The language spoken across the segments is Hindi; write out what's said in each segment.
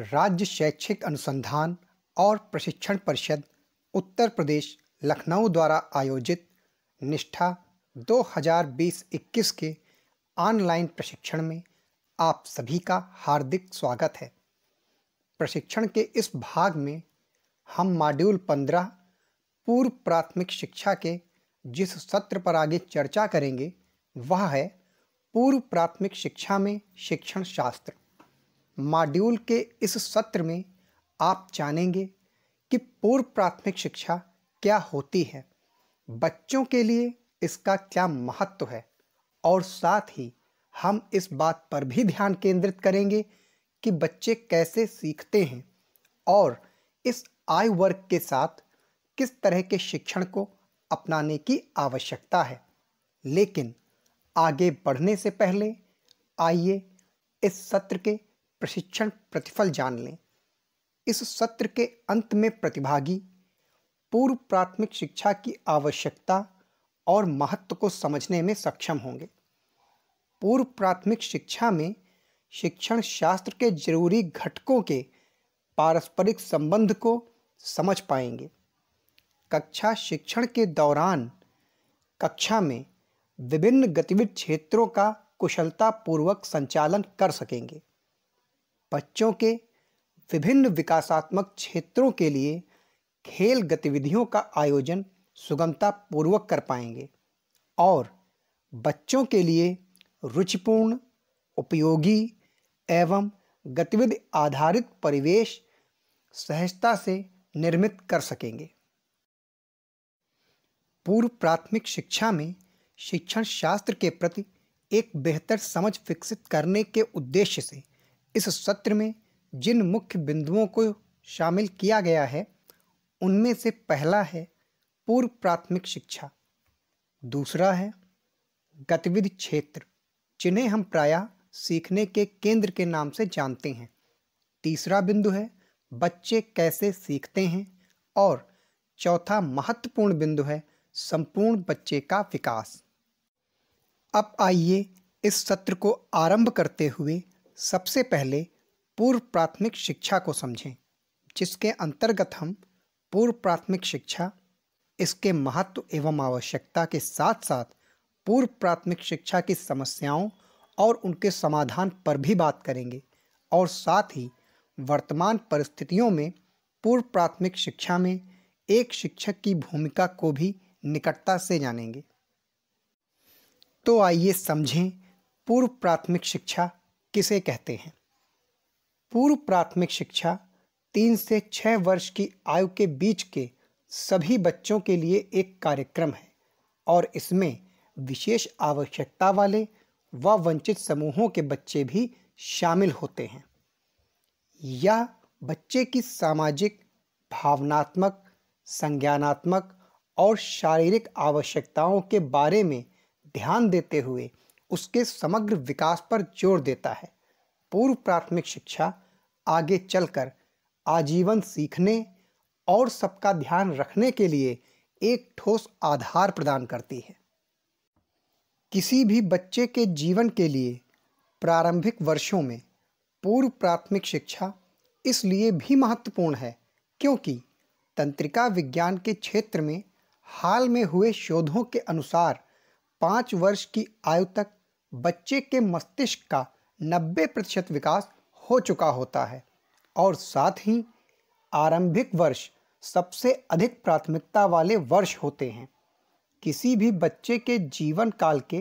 राज्य शैक्षिक अनुसंधान और प्रशिक्षण परिषद उत्तर प्रदेश लखनऊ द्वारा आयोजित निष्ठा 2020-21 के ऑनलाइन प्रशिक्षण में आप सभी का हार्दिक स्वागत है प्रशिक्षण के इस भाग में हम मॉड्यूल 15 पूर्व प्राथमिक शिक्षा के जिस सत्र पर आगे चर्चा करेंगे वह है पूर्व प्राथमिक शिक्षा में शिक्षण शास्त्र मॉड्यूल के इस सत्र में आप जानेंगे कि पूर्व प्राथमिक शिक्षा क्या होती है बच्चों के लिए इसका क्या महत्व है और साथ ही हम इस बात पर भी ध्यान केंद्रित करेंगे कि बच्चे कैसे सीखते हैं और इस आयु वर्ग के साथ किस तरह के शिक्षण को अपनाने की आवश्यकता है लेकिन आगे बढ़ने से पहले आइए इस सत्र के प्रशिक्षण प्रतिफल जान लें इस सत्र के अंत में प्रतिभागी पूर्व प्राथमिक शिक्षा की आवश्यकता और महत्व को समझने में सक्षम होंगे पूर्व प्राथमिक शिक्षा में शिक्षण शास्त्र के जरूरी घटकों के पारस्परिक संबंध को समझ पाएंगे कक्षा शिक्षण के दौरान कक्षा में विभिन्न गतिविधि क्षेत्रों का कुशलतापूर्वक संचालन कर सकेंगे बच्चों के विभिन्न विकासात्मक क्षेत्रों के लिए खेल गतिविधियों का आयोजन सुगमतापूर्वक कर पाएंगे और बच्चों के लिए रुचिपूर्ण उपयोगी एवं गतिविधि आधारित परिवेश सहजता से निर्मित कर सकेंगे पूर्व प्राथमिक शिक्षा में शिक्षण शास्त्र के प्रति एक बेहतर समझ विकसित करने के उद्देश्य से इस सत्र में जिन मुख्य बिंदुओं को शामिल किया गया है उनमें से पहला है पूर्व प्राथमिक शिक्षा दूसरा है गतिविधि क्षेत्र जिन्हें हम प्रायः सीखने के केंद्र के नाम से जानते हैं तीसरा बिंदु है बच्चे कैसे सीखते हैं और चौथा महत्वपूर्ण बिंदु है संपूर्ण बच्चे का विकास अब आइए इस सत्र को आरंभ करते हुए सबसे पहले पूर्व प्राथमिक शिक्षा को समझें जिसके अंतर्गत हम पूर्व प्राथमिक शिक्षा इसके महत्व एवं आवश्यकता के साथ साथ पूर्व प्राथमिक शिक्षा की समस्याओं और उनके समाधान पर भी बात करेंगे और साथ ही वर्तमान परिस्थितियों में पूर्व प्राथमिक शिक्षा में एक शिक्षक की भूमिका को भी निकटता से जानेंगे तो आइए समझें पूर्व प्राथमिक शिक्षा किसे कहते हैं पूर्व प्राथमिक शिक्षा तीन से छः वर्ष की आयु के बीच के सभी बच्चों के लिए एक कार्यक्रम है और इसमें विशेष आवश्यकता वाले व वंचित समूहों के बच्चे भी शामिल होते हैं यह बच्चे की सामाजिक भावनात्मक संज्ञानात्मक और शारीरिक आवश्यकताओं के बारे में ध्यान देते हुए उसके समग्र विकास पर जोर देता है पूर्व प्राथमिक शिक्षा आगे चलकर आजीवन सीखने और सबका ध्यान रखने के लिए एक ठोस आधार प्रदान करती है किसी भी बच्चे के जीवन के लिए प्रारंभिक वर्षों में पूर्व प्राथमिक शिक्षा इसलिए भी महत्वपूर्ण है क्योंकि तंत्रिका विज्ञान के क्षेत्र में हाल में हुए शोधों के अनुसार पाँच वर्ष की आयु तक बच्चे के मस्तिष्क का 90 प्रतिशत विकास हो चुका होता है और साथ ही आरंभिक वर्ष सबसे अधिक प्राथमिकता वाले वर्ष होते हैं किसी भी बच्चे के जीवन काल के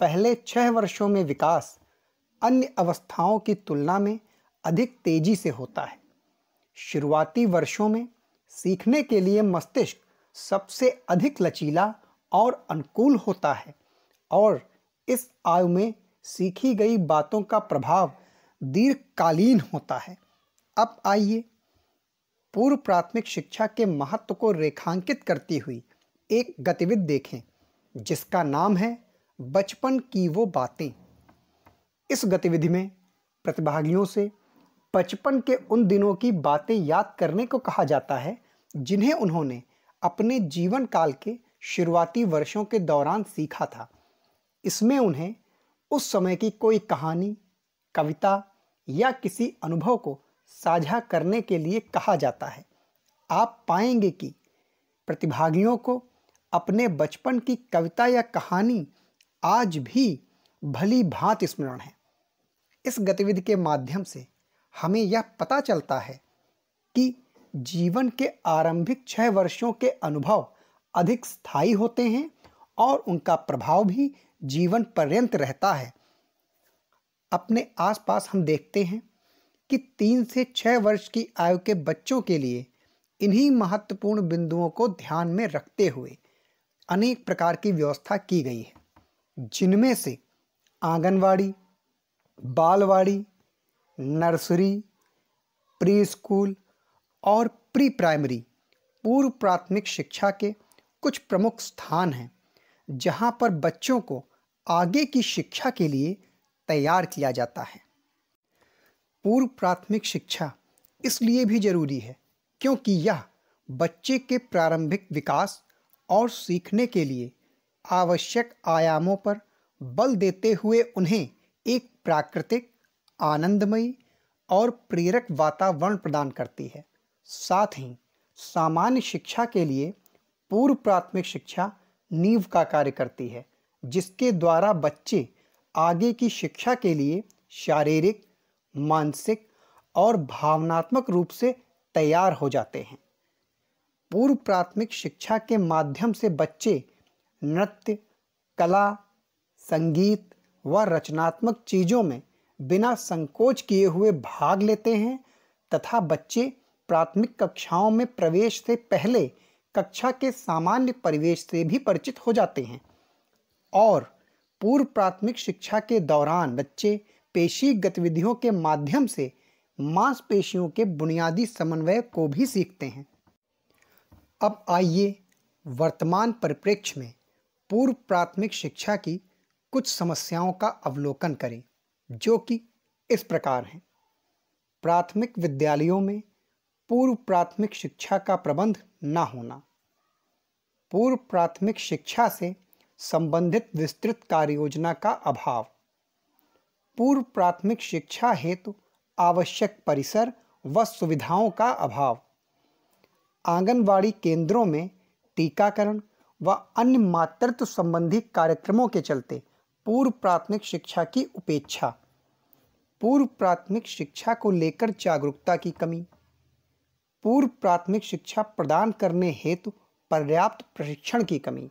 पहले छः वर्षों में विकास अन्य अवस्थाओं की तुलना में अधिक तेजी से होता है शुरुआती वर्षों में सीखने के लिए मस्तिष्क सबसे अधिक लचीला और अनुकूल होता है और इस आयु में सीखी गई बातों का प्रभाव दीर्घकालीन होता है अब आइए पूर्व प्राथमिक शिक्षा के महत्व को रेखांकित करती हुई एक गतिविधि देखें जिसका नाम है बचपन की वो बातें इस गतिविधि में प्रतिभागियों से बचपन के उन दिनों की बातें याद करने को कहा जाता है जिन्हें उन्होंने अपने जीवन काल के शुरुआती वर्षों के दौरान सीखा था इसमें उन्हें उस समय की कोई कहानी कविता या किसी अनुभव को साझा करने के लिए कहा जाता है आप पाएंगे कि प्रतिभागियों को अपने बचपन की कविता या कहानी आज भी भली भांत स्मरण है इस गतिविधि के माध्यम से हमें यह पता चलता है कि जीवन के आरंभिक छह वर्षों के अनुभव अधिक स्थायी होते हैं और उनका प्रभाव भी जीवन पर्यंत रहता है अपने आसपास हम देखते हैं कि तीन से छः वर्ष की आयु के बच्चों के लिए इन्हीं महत्वपूर्ण बिंदुओं को ध्यान में रखते हुए अनेक प्रकार की व्यवस्था की गई है जिनमें से anganwadi balwadi nursery pre school और प्री प्राइमरी पूर्व प्राथमिक शिक्षा के कुछ प्रमुख स्थान हैं जहाँ पर बच्चों को आगे की शिक्षा के लिए तैयार किया जाता है पूर्व प्राथमिक शिक्षा इसलिए भी जरूरी है क्योंकि यह बच्चे के प्रारंभिक विकास और सीखने के लिए आवश्यक आयामों पर बल देते हुए उन्हें एक प्राकृतिक आनंदमयी और प्रेरक वातावरण प्रदान करती है साथ ही सामान्य शिक्षा के लिए पूर्व प्राथमिक शिक्षा नींव का कार्य करती है जिसके द्वारा बच्चे आगे की शिक्षा के लिए शारीरिक मानसिक और भावनात्मक रूप से तैयार हो जाते हैं पूर्व प्राथमिक शिक्षा के माध्यम से बच्चे नृत्य कला संगीत व रचनात्मक चीज़ों में बिना संकोच किए हुए भाग लेते हैं तथा बच्चे प्राथमिक कक्षाओं में प्रवेश से पहले कक्षा के सामान्य परिवेश से भी परिचित हो जाते हैं और पूर्व प्राथमिक शिक्षा के दौरान बच्चे पेशी गतिविधियों के माध्यम से मांसपेशियों के बुनियादी समन्वय को भी सीखते हैं अब आइए वर्तमान परिप्रेक्ष्य में पूर्व प्राथमिक शिक्षा की कुछ समस्याओं का अवलोकन करें जो कि इस प्रकार हैं प्राथमिक विद्यालयों में पूर्व प्राथमिक शिक्षा का प्रबंध न होना पूर्व प्राथमिक शिक्षा से संबंधित विस्तृत कार्ययोजना का अभाव पूर्व प्राथमिक शिक्षा हेतु आवश्यक परिसर व सुविधाओं का अभाव आंगनवाड़ी केंद्रों में टीकाकरण व अन्य मातृत्व संबंधी कार्यक्रमों के चलते पूर्व प्राथमिक शिक्षा की उपेक्षा पूर्व प्राथमिक शिक्षा को लेकर जागरूकता की कमी पूर्व प्राथमिक शिक्षा प्रदान करने हेतु पर्याप्त प्रशिक्षण की कमी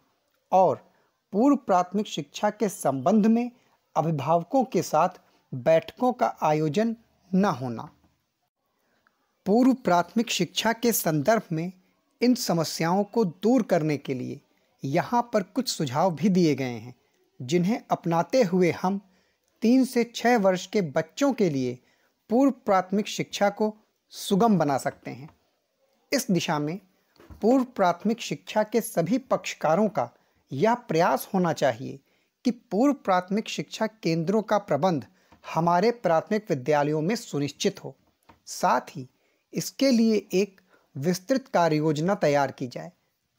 और पूर्व प्राथमिक शिक्षा के संबंध में अभिभावकों के साथ बैठकों का आयोजन न होना पूर्व प्राथमिक शिक्षा के संदर्भ में इन समस्याओं को दूर करने के लिए यहाँ पर कुछ सुझाव भी दिए गए हैं जिन्हें अपनाते हुए हम तीन से छः वर्ष के बच्चों के लिए पूर्व प्राथमिक शिक्षा को सुगम बना सकते हैं इस दिशा में पूर्व प्राथमिक शिक्षा के सभी पक्षकारों का यह प्रयास होना चाहिए कि पूर्व प्राथमिक शिक्षा केंद्रों का प्रबंध हमारे प्राथमिक विद्यालयों में सुनिश्चित हो साथ ही इसके लिए एक विस्तृत कार्य योजना तैयार की जाए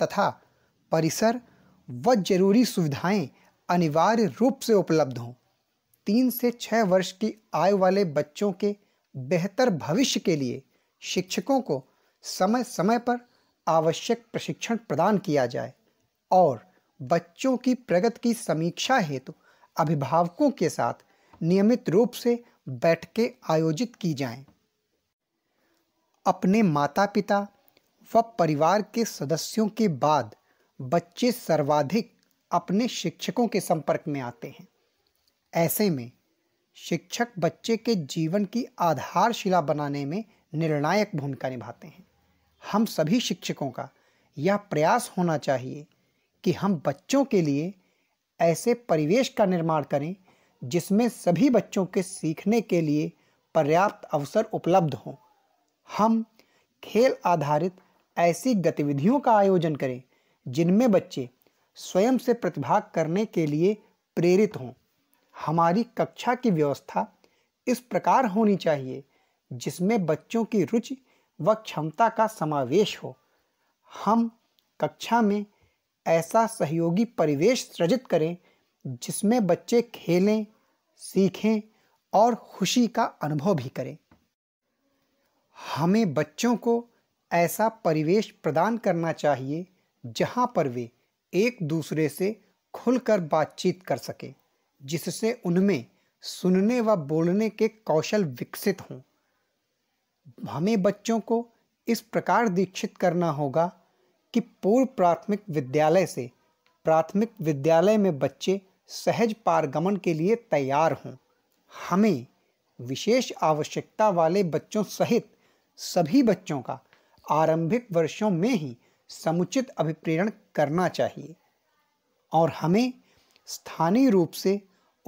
तथा परिसर व जरूरी सुविधाएं अनिवार्य रूप से उपलब्ध हों तीन से छः वर्ष की आयु वाले बच्चों के बेहतर भविष्य के लिए शिक्षकों को समय समय पर आवश्यक प्रशिक्षण प्रदान किया जाए और बच्चों की प्रगति की समीक्षा हेतु अभिभावकों के साथ नियमित रूप से बैठकें आयोजित की जाएं। अपने माता पिता व परिवार के सदस्यों के बाद बच्चे सर्वाधिक अपने शिक्षकों के संपर्क में आते हैं ऐसे में शिक्षक बच्चे के जीवन की आधारशिला बनाने में निर्णायक भूमिका निभाते हैं हम सभी शिक्षकों का यह प्रयास होना चाहिए कि हम बच्चों के लिए ऐसे परिवेश का निर्माण करें जिसमें सभी बच्चों के सीखने के लिए पर्याप्त अवसर उपलब्ध हों हम खेल आधारित ऐसी गतिविधियों का आयोजन करें जिनमें बच्चे स्वयं से प्रतिभाग करने के लिए प्रेरित हों हमारी कक्षा की व्यवस्था इस प्रकार होनी चाहिए जिसमें बच्चों की रुचि व क्षमता का समावेश हो हम कक्षा में ऐसा सहयोगी परिवेश सृजित करें जिसमें बच्चे खेलें सीखें और खुशी का अनुभव भी करें हमें बच्चों को ऐसा परिवेश प्रदान करना चाहिए जहां पर वे एक दूसरे से खुलकर बातचीत कर सकें जिससे उनमें सुनने व बोलने के कौशल विकसित हों हमें बच्चों को इस प्रकार दीक्षित करना होगा कि पूर्व प्राथमिक विद्यालय से प्राथमिक विद्यालय में बच्चे सहज पारगमन के लिए तैयार हों हमें विशेष आवश्यकता वाले बच्चों सहित सभी बच्चों का आरंभिक वर्षों में ही समुचित अभिप्रेरण करना चाहिए और हमें स्थानीय रूप से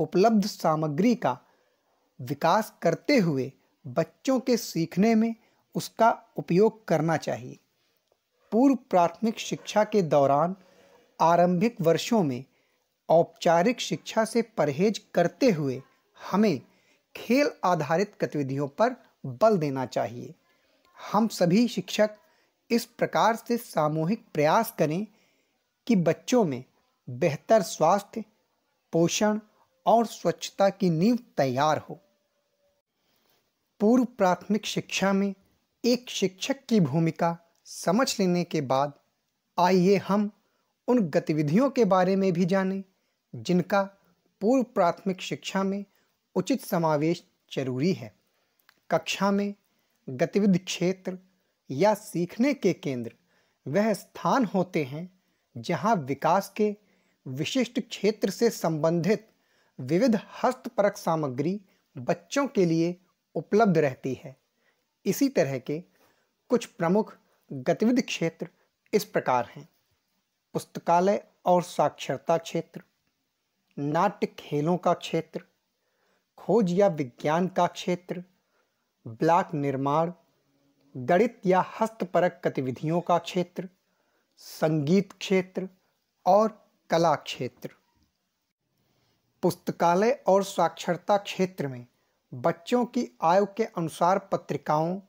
उपलब्ध सामग्री का विकास करते हुए बच्चों के सीखने में उसका उपयोग करना चाहिए पूर्व प्राथमिक शिक्षा के दौरान आरंभिक वर्षों में औपचारिक शिक्षा से परहेज करते हुए हमें खेल आधारित गतिविधियों पर बल देना चाहिए हम सभी शिक्षक इस प्रकार से सामूहिक प्रयास करें कि बच्चों में बेहतर स्वास्थ्य पोषण और स्वच्छता की नींव तैयार हो पूर्व प्राथमिक शिक्षा में एक शिक्षक की भूमिका समझ लेने के बाद आइए हम उन गतिविधियों के बारे में भी जानें जिनका पूर्व प्राथमिक शिक्षा में उचित समावेश जरूरी है कक्षा में गतिविधि क्षेत्र या सीखने के केंद्र वह स्थान होते हैं जहां विकास के विशिष्ट क्षेत्र से संबंधित विविध हस्तपरक सामग्री बच्चों के लिए उपलब्ध रहती है इसी तरह के कुछ प्रमुख गतिविधि क्षेत्र इस प्रकार हैं पुस्तकालय और साक्षरता क्षेत्र नाट्य खेलों का क्षेत्र खोज या विज्ञान का क्षेत्र ब्लॉक निर्माण गणित या हस्तपरक गतिविधियों का क्षेत्र संगीत क्षेत्र और कला क्षेत्र पुस्तकालय और साक्षरता क्षेत्र में बच्चों की आयु के अनुसार पत्रिकाओं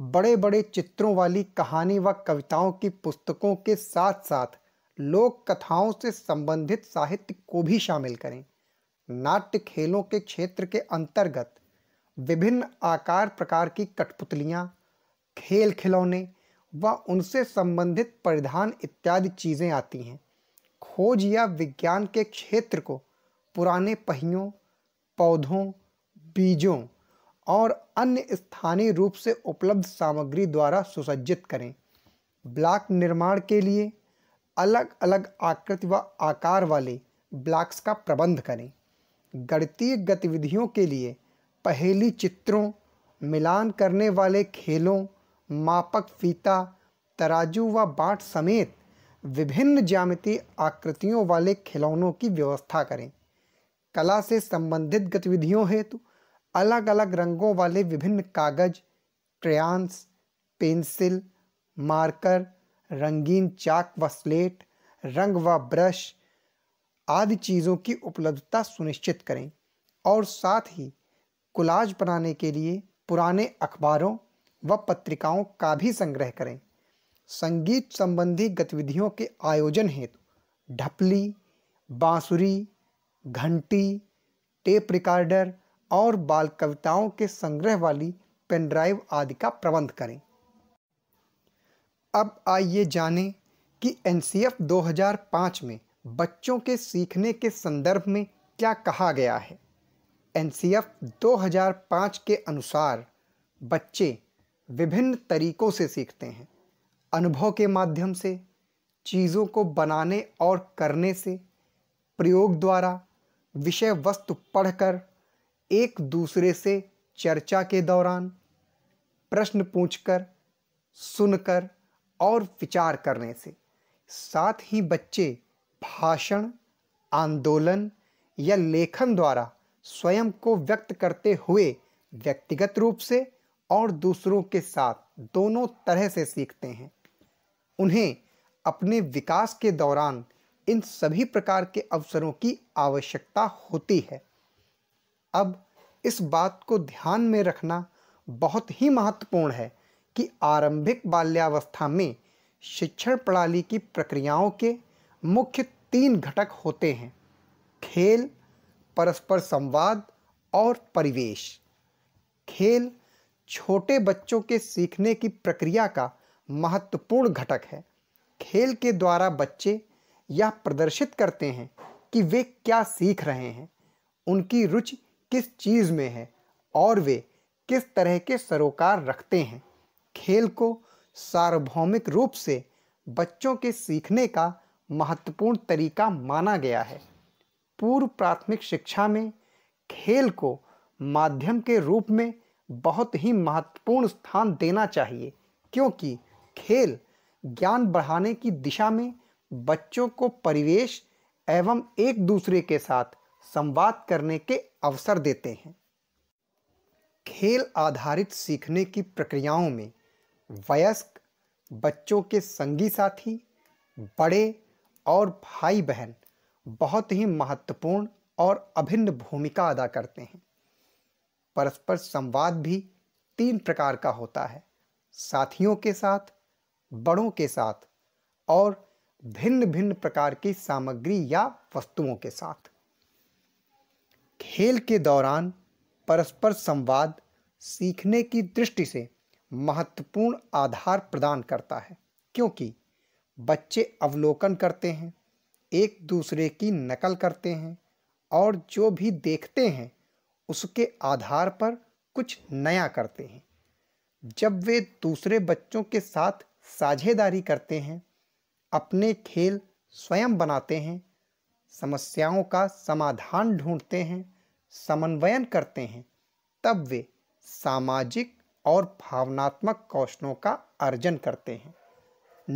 बड़े बड़े चित्रों वाली कहानी व कविताओं की पुस्तकों के साथ साथ लोक कथाओं से संबंधित साहित्य को भी शामिल करें नाट्य खेलों के क्षेत्र के अंतर्गत विभिन्न आकार प्रकार की कठपुतलियाँ खेल खिलौने व उनसे संबंधित परिधान इत्यादि चीज़ें आती हैं खोज या विज्ञान के क्षेत्र को पुराने पहियों पौधों बीजों और अन्य स्थानीय रूप से उपलब्ध सामग्री द्वारा सुसज्जित करें ब्लॉक निर्माण के लिए अलग अलग आकृति व आकार वाले ब्लॉक्स का प्रबंध करें गणितीय गतिविधियों के लिए पहेली चित्रों मिलान करने वाले खेलों मापक फीता तराजू व बाट समेत विभिन्न ज्यामिति आकृतियों वाले खिलौनों की व्यवस्था करें कला से संबंधित गतिविधियों हेतु तो अलग अलग रंगों वाले विभिन्न कागज क्रेयांस पेंसिल मार्कर रंगीन चाक व स्लेट रंग व ब्रश आदि चीज़ों की उपलब्धता सुनिश्चित करें और साथ ही कुलाज बनाने के लिए पुराने अखबारों व पत्रिकाओं का भी संग्रह करें संगीत संबंधी गतिविधियों के आयोजन हेतु ढपली बांसुरी घंटी टेप रिकॉर्डर और बाल कविताओं के संग्रह वाली पेनड्राइव आदि का प्रबंध करें अब आइए जानें कि एन 2005 में बच्चों के सीखने के संदर्भ में क्या कहा गया है एन 2005 के अनुसार बच्चे विभिन्न तरीकों से सीखते हैं अनुभव के माध्यम से चीज़ों को बनाने और करने से प्रयोग द्वारा विषय वस्तु पढ़कर एक दूसरे से चर्चा के दौरान प्रश्न पूछकर सुनकर और विचार करने से साथ ही बच्चे भाषण आंदोलन या लेखन द्वारा स्वयं को व्यक्त करते हुए व्यक्तिगत रूप से और दूसरों के साथ दोनों तरह से सीखते हैं उन्हें अपने विकास के दौरान इन सभी प्रकार के अवसरों की आवश्यकता होती है अब इस बात को ध्यान में रखना बहुत ही महत्वपूर्ण है कि आरंभिक बाल्यावस्था में शिक्षण प्रणाली की प्रक्रियाओं के मुख्य तीन घटक होते हैं खेल परस्पर संवाद और परिवेश खेल छोटे बच्चों के सीखने की प्रक्रिया का महत्वपूर्ण घटक है खेल के द्वारा बच्चे यह प्रदर्शित करते हैं कि वे क्या सीख रहे हैं उनकी रुचि किस चीज़ में है और वे किस तरह के सरोकार रखते हैं खेल को सार्वभौमिक रूप से बच्चों के सीखने का महत्वपूर्ण तरीका माना गया है पूर्व प्राथमिक शिक्षा में खेल को माध्यम के रूप में बहुत ही महत्वपूर्ण स्थान देना चाहिए क्योंकि खेल ज्ञान बढ़ाने की दिशा में बच्चों को परिवेश एवं एक दूसरे के साथ संवाद करने के अवसर देते हैं खेल आधारित सीखने की प्रक्रियाओं में वयस्क बच्चों के संगी साथी बड़े और भाई बहन बहुत ही महत्वपूर्ण और अभिन्न भूमिका अदा करते हैं परस्पर संवाद भी तीन प्रकार का होता है साथियों के साथ बड़ों के साथ और भिन्न भिन्न प्रकार की सामग्री या वस्तुओं के साथ खेल के दौरान परस्पर संवाद सीखने की दृष्टि से महत्वपूर्ण आधार प्रदान करता है क्योंकि बच्चे अवलोकन करते हैं एक दूसरे की नकल करते हैं और जो भी देखते हैं उसके आधार पर कुछ नया करते हैं जब वे दूसरे बच्चों के साथ साझेदारी करते हैं अपने खेल स्वयं बनाते हैं समस्याओं का समाधान ढूंढते हैं समन्वयन करते हैं तब वे सामाजिक और भावनात्मक कौशलों का अर्जन करते हैं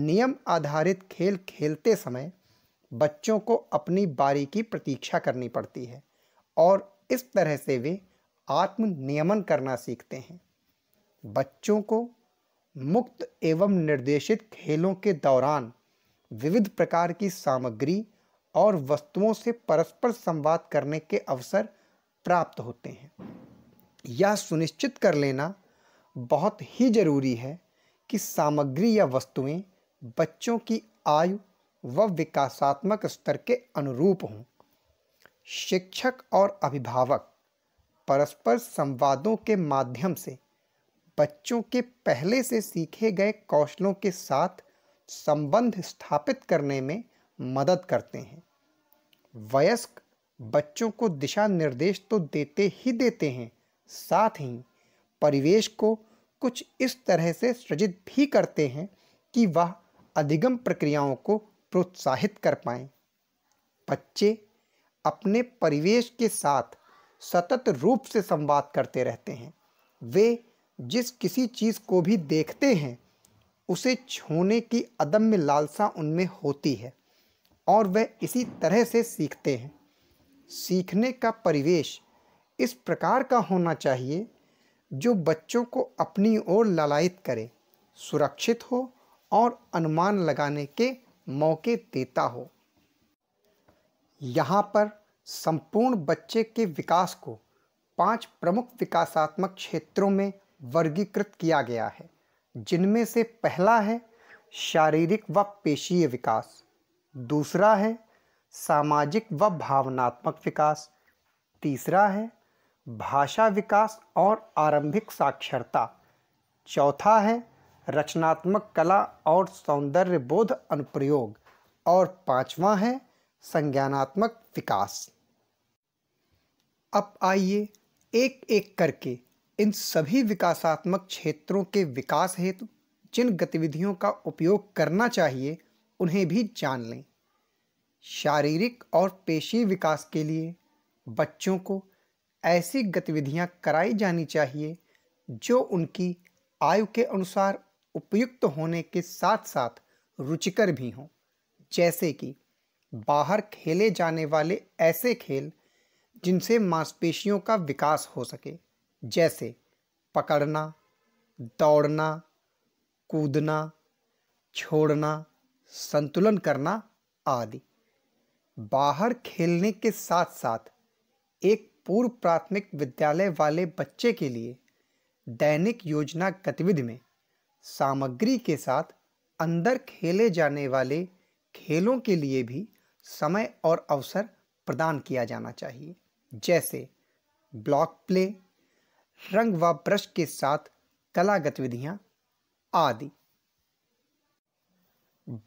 नियम आधारित खेल खेलते समय बच्चों को अपनी बारी की प्रतीक्षा करनी पड़ती है और इस तरह से वे आत्मनियमन करना सीखते हैं बच्चों को मुक्त एवं निर्देशित खेलों के दौरान विविध प्रकार की सामग्री और वस्तुओं से परस्पर संवाद करने के अवसर प्राप्त होते हैं यह सुनिश्चित कर लेना बहुत ही ज़रूरी है कि सामग्री या वस्तुएं बच्चों की आयु व विकासात्मक स्तर के अनुरूप हों शिक्षक और अभिभावक परस्पर संवादों के माध्यम से बच्चों के पहले से सीखे गए कौशलों के साथ संबंध स्थापित करने में मदद करते हैं वयस्क बच्चों को दिशा निर्देश तो देते ही देते हैं साथ ही परिवेश को कुछ इस तरह से सृजित भी करते हैं कि वह अधिगम प्रक्रियाओं को प्रोत्साहित कर पाए बच्चे अपने परिवेश के साथ सतत रूप से संवाद करते रहते हैं वे जिस किसी चीज़ को भी देखते हैं उसे छूने की अदम्य लालसा उनमें होती है और वह इसी तरह से सीखते हैं सीखने का परिवेश इस प्रकार का होना चाहिए जो बच्चों को अपनी ओर ललायत करे सुरक्षित हो और अनुमान लगाने के मौके देता हो यहाँ पर संपूर्ण बच्चे के विकास को पांच प्रमुख विकासात्मक क्षेत्रों में वर्गीकृत किया गया है जिनमें से पहला है शारीरिक व पेशीय विकास दूसरा है सामाजिक व भावनात्मक विकास तीसरा है भाषा विकास और आरंभिक साक्षरता चौथा है रचनात्मक कला और सौंदर्य बोध अनुप्रयोग और पांचवा है संज्ञानात्मक विकास अब आइए एक एक करके इन सभी विकासात्मक क्षेत्रों के विकास हेतु जिन गतिविधियों का उपयोग करना चाहिए उन्हें भी जान लें शारीरिक और पेशी विकास के लिए बच्चों को ऐसी गतिविधियां कराई जानी चाहिए जो उनकी आयु के अनुसार उपयुक्त होने के साथ साथ रुचिकर भी हों जैसे कि बाहर खेले जाने वाले ऐसे खेल जिनसे मांसपेशियों का विकास हो सके जैसे पकड़ना दौड़ना कूदना छोड़ना संतुलन करना आदि बाहर खेलने के साथ साथ एक पूर्व प्राथमिक विद्यालय वाले बच्चे के लिए दैनिक योजना गतिविधि में सामग्री के साथ अंदर खेले जाने वाले खेलों के लिए भी समय और अवसर प्रदान किया जाना चाहिए जैसे ब्लॉक प्ले रंग व ब्रश के साथ कला गतिविधियां आदि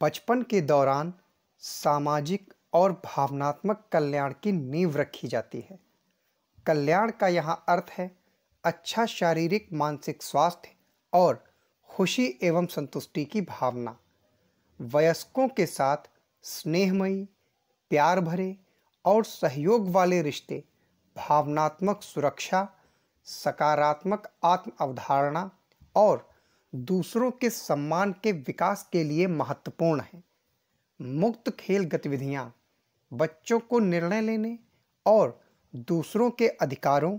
बचपन के दौरान सामाजिक और भावनात्मक कल्याण की नींव रखी जाती है कल्याण का यहाँ अर्थ है अच्छा शारीरिक मानसिक स्वास्थ्य और खुशी एवं संतुष्टि की भावना वयस्कों के साथ स्नेहमयी प्यार भरे और सहयोग वाले रिश्ते भावनात्मक सुरक्षा सकारात्मक आत्म अवधारणा और दूसरों के सम्मान के विकास के लिए महत्वपूर्ण हैं मुक्त खेल गतिविधियाँ बच्चों को निर्णय लेने और दूसरों के अधिकारों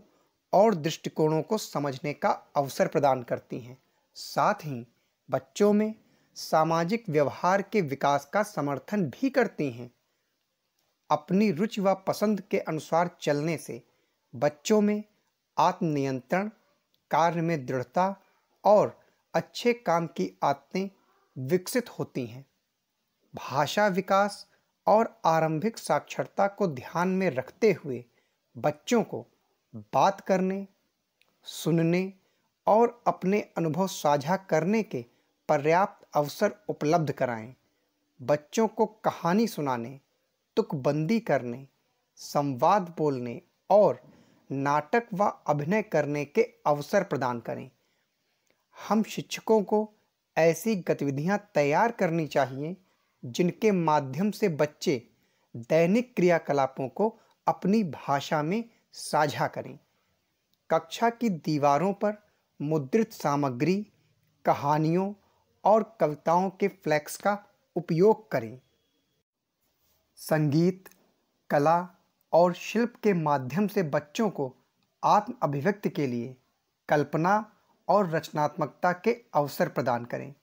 और दृष्टिकोणों को समझने का अवसर प्रदान करती हैं साथ ही बच्चों में सामाजिक व्यवहार के विकास का समर्थन भी करती हैं अपनी रुचि व पसंद के अनुसार चलने से बच्चों में आत्मनियंत्रण कार्य में दृढ़ता और अच्छे काम की आदतें विकसित होती हैं भाषा विकास और आरंभिक साक्षरता को ध्यान में रखते हुए बच्चों को बात करने सुनने और अपने अनुभव साझा करने के पर्याप्त अवसर उपलब्ध कराएं बच्चों को कहानी सुनाने तुकबंदी करने संवाद बोलने और नाटक व अभिनय करने के अवसर प्रदान करें हम शिक्षकों को ऐसी गतिविधियां तैयार करनी चाहिए जिनके माध्यम से बच्चे दैनिक क्रियाकलापों को अपनी भाषा में साझा करें कक्षा की दीवारों पर मुद्रित सामग्री कहानियों और कविताओं के फ्लैक्स का उपयोग करें संगीत कला और शिल्प के माध्यम से बच्चों को आत्म अभिव्यक्ति के लिए कल्पना और रचनात्मकता के अवसर प्रदान करें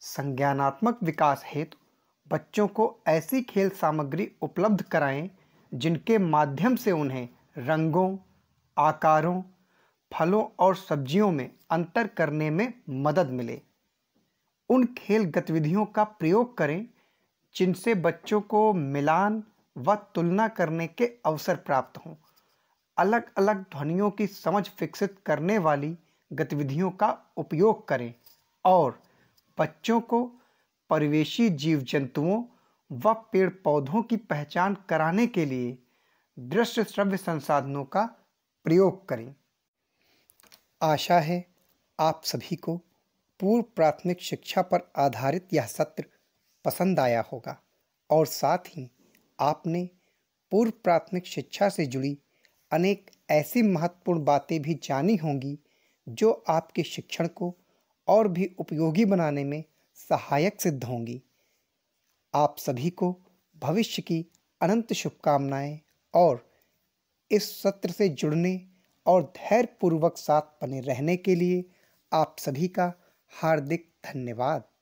संज्ञानात्मक विकास हेतु बच्चों को ऐसी खेल सामग्री उपलब्ध कराएं जिनके माध्यम से उन्हें रंगों आकारों फलों और सब्जियों में अंतर करने में मदद मिले उन खेल गतिविधियों का प्रयोग करें जिनसे बच्चों को मिलान व तुलना करने के अवसर प्राप्त हों अलग अलग ध्वनियों की समझ विकसित करने वाली गतिविधियों का उपयोग करें और बच्चों को परिवेशी जीव जंतुओं व पेड़ पौधों की पहचान कराने के लिए दृश्य श्रव्य संसाधनों का प्रयोग करें आशा है आप सभी को पूर्व प्राथमिक शिक्षा पर आधारित यह सत्र पसंद आया होगा और साथ ही आपने पूर्व प्राथमिक शिक्षा से जुड़ी अनेक ऐसी महत्वपूर्ण बातें भी जानी होंगी जो आपके शिक्षण को और भी उपयोगी बनाने में सहायक सिद्ध होंगी आप सभी को भविष्य की अनंत शुभकामनाएं और इस सत्र से जुड़ने और धैर्यपूर्वक साथ बने रहने के लिए आप सभी का हार्दिक धन्यवाद